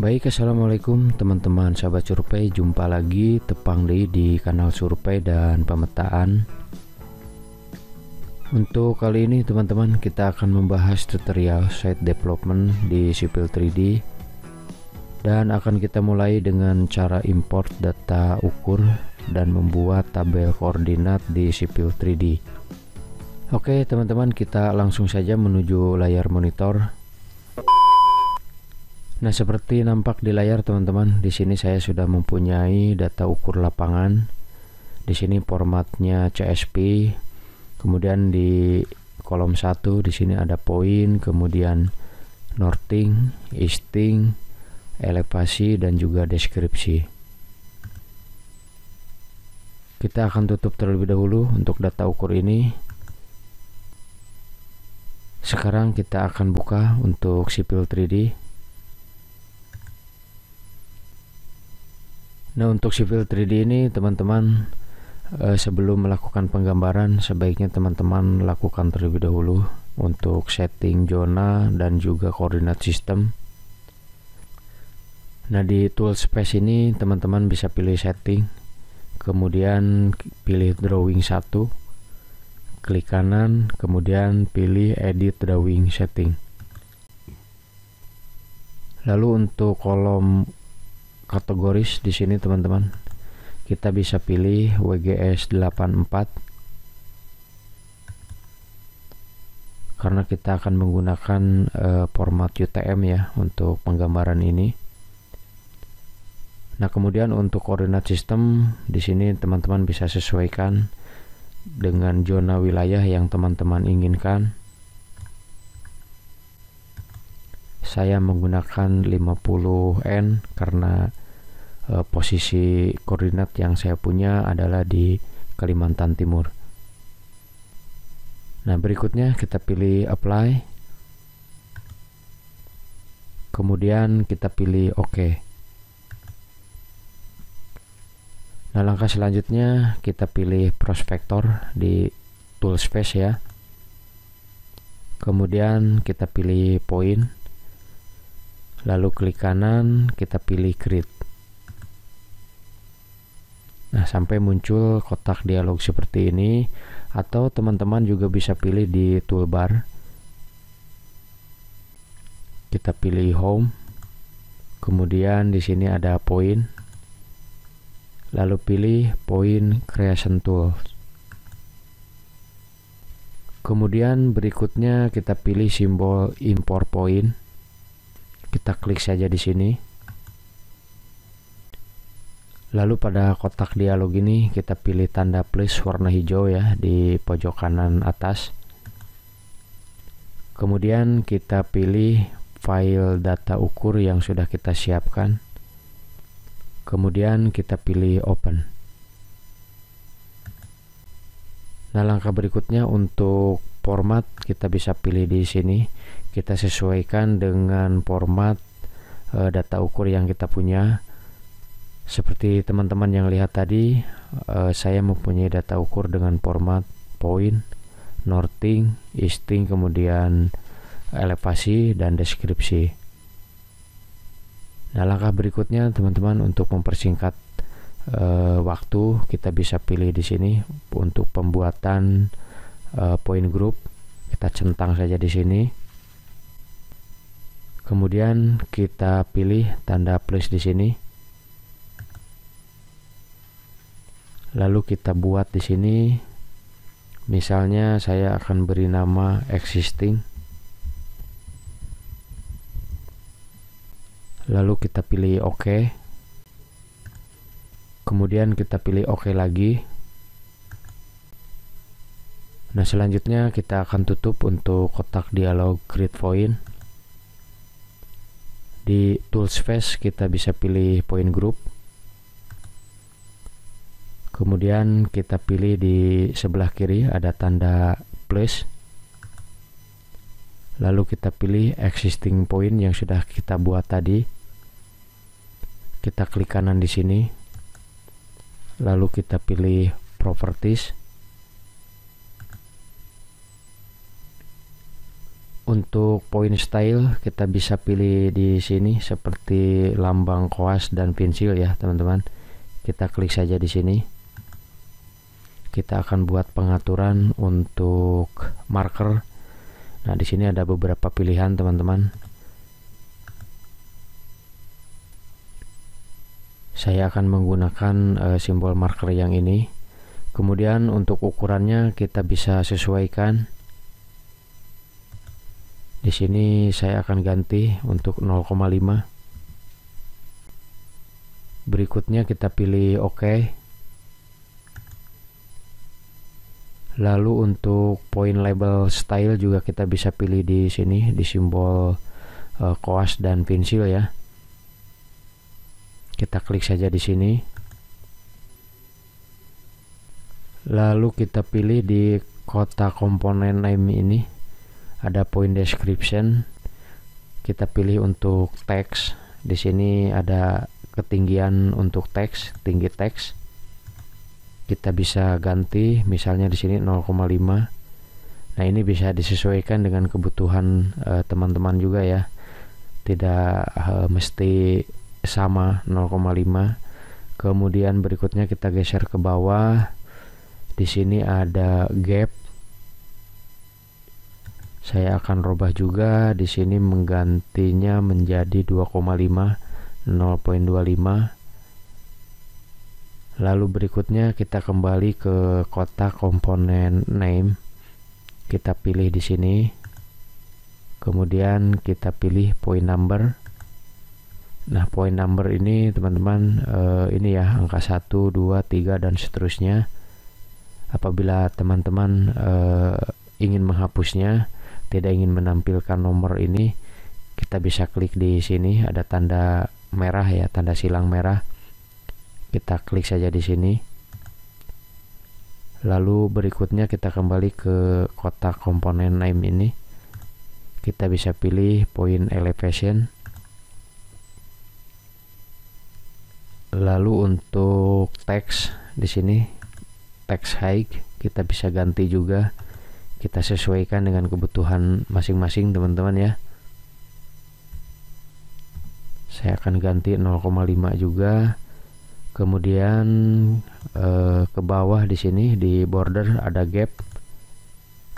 Baik, assalamualaikum teman-teman sahabat survei. Jumpa lagi Tepang di di kanal survei dan pemetaan. Untuk kali ini teman-teman kita akan membahas tutorial site development di Civil 3D dan akan kita mulai dengan cara import data ukur dan membuat tabel koordinat di Civil 3D. Oke teman-teman kita langsung saja menuju layar monitor Nah, seperti nampak di layar teman-teman, di sini saya sudah mempunyai data ukur lapangan. Di sini formatnya CSP. Kemudian di kolom satu, di sini ada poin, kemudian northing, easting, elevasi dan juga deskripsi. Kita akan tutup terlebih dahulu untuk data ukur ini. Sekarang kita akan buka untuk sipil 3D. Nah untuk civil 3D ini teman-teman eh, sebelum melakukan penggambaran sebaiknya teman-teman lakukan terlebih dahulu untuk setting zona dan juga koordinat sistem. Nah di tool space ini teman-teman bisa pilih setting kemudian pilih drawing 1 klik kanan kemudian pilih edit drawing setting lalu untuk kolom kategoris di sini teman-teman kita bisa pilih WGS 84 karena kita akan menggunakan uh, format UTM ya untuk penggambaran ini nah kemudian untuk koordinat sistem di sini teman-teman bisa sesuaikan dengan zona wilayah yang teman-teman inginkan saya menggunakan 50N karena uh, posisi koordinat yang saya punya adalah di Kalimantan Timur. Nah, berikutnya kita pilih apply. Kemudian kita pilih OK. Nah, langkah selanjutnya kita pilih Prospector di tool space ya. Kemudian kita pilih Point, Lalu klik kanan, kita pilih Create. Nah, sampai muncul kotak dialog seperti ini atau teman-teman juga bisa pilih di toolbar. Kita pilih home. Kemudian di sini ada poin. Lalu pilih poin creation tool. Kemudian berikutnya kita pilih simbol import point. Kita klik saja di sini. Lalu pada kotak dialog ini kita pilih tanda plus warna hijau ya di pojok kanan atas. Kemudian kita pilih file data ukur yang sudah kita siapkan. Kemudian kita pilih open. Nah, langkah berikutnya untuk format kita bisa pilih di sini. Kita sesuaikan dengan format eh, data ukur yang kita punya seperti teman-teman yang lihat tadi, uh, saya mempunyai data ukur dengan format point, norting, easting, kemudian elevasi dan deskripsi. Nah, langkah berikutnya teman-teman untuk mempersingkat uh, waktu, kita bisa pilih di sini untuk pembuatan uh, eh, point group. Kita centang saja di sini. Kemudian kita pilih tanda plus di sini lalu kita buat di sini misalnya saya akan beri nama existing lalu kita pilih ok kemudian kita pilih ok lagi nah selanjutnya kita akan tutup untuk kotak dialog Create point di tools face kita bisa pilih point group kemudian kita pilih di sebelah kiri ada tanda plus lalu kita pilih existing point yang sudah kita buat tadi kita klik kanan di sini lalu kita pilih properties untuk point style kita bisa pilih di sini seperti lambang koas dan pensil ya teman-teman kita klik saja di sini kita akan buat pengaturan untuk marker. Nah, di sini ada beberapa pilihan, teman-teman. Saya akan menggunakan e, simbol marker yang ini. Kemudian untuk ukurannya kita bisa sesuaikan. Di sini saya akan ganti untuk 0,5. Berikutnya kita pilih OK. Lalu untuk point label style juga kita bisa pilih di sini di simbol uh, koas dan pensil ya. Kita klik saja di sini. Lalu kita pilih di kota komponen name ini ada point description. Kita pilih untuk teks. Di sini ada ketinggian untuk teks, tinggi teks kita bisa ganti misalnya di sini 0,5 Nah ini bisa disesuaikan dengan kebutuhan eh, teman-teman juga ya Tidak uh, mesti sama 0,5 Kemudian berikutnya kita geser ke bawah Di sini ada gap Saya akan rubah juga Di sini menggantinya menjadi 2,5 0,25 Lalu berikutnya kita kembali ke kotak komponen name. Kita pilih di sini. Kemudian kita pilih point number. Nah, point number ini teman-teman eh, ini ya angka 1, 2, 3 dan seterusnya. Apabila teman-teman eh, ingin menghapusnya, tidak ingin menampilkan nomor ini, kita bisa klik di sini ada tanda merah ya, tanda silang merah kita klik saja di sini lalu berikutnya kita kembali ke kotak komponen name ini kita bisa pilih point elevation lalu untuk teks di sini teks high kita bisa ganti juga kita sesuaikan dengan kebutuhan masing-masing teman-teman ya saya akan ganti 0,5 juga kemudian eh, ke bawah di sini di border ada gap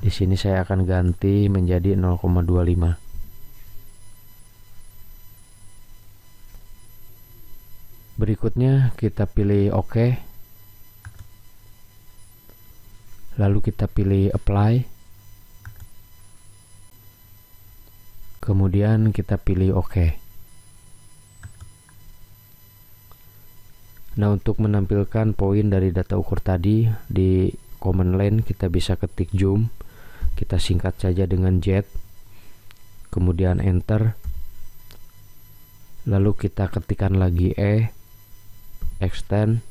di sini saya akan ganti menjadi 0,25 berikutnya kita pilih OK lalu kita pilih apply kemudian kita pilih OK Nah, untuk menampilkan poin dari data ukur tadi di command line kita bisa ketik zoom. Kita singkat saja dengan Z. Kemudian enter. Lalu kita ketikkan lagi E extend.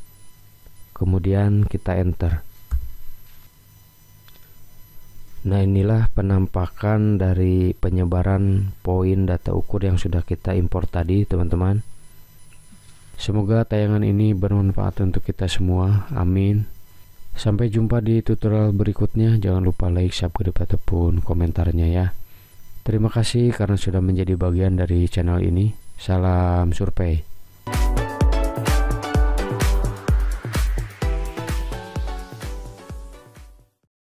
Kemudian kita enter. Nah, inilah penampakan dari penyebaran poin data ukur yang sudah kita import tadi, teman-teman. Semoga tayangan ini bermanfaat untuk kita semua. Amin. Sampai jumpa di tutorial berikutnya. Jangan lupa like, subscribe, ataupun komentarnya ya. Terima kasih karena sudah menjadi bagian dari channel ini. Salam survei.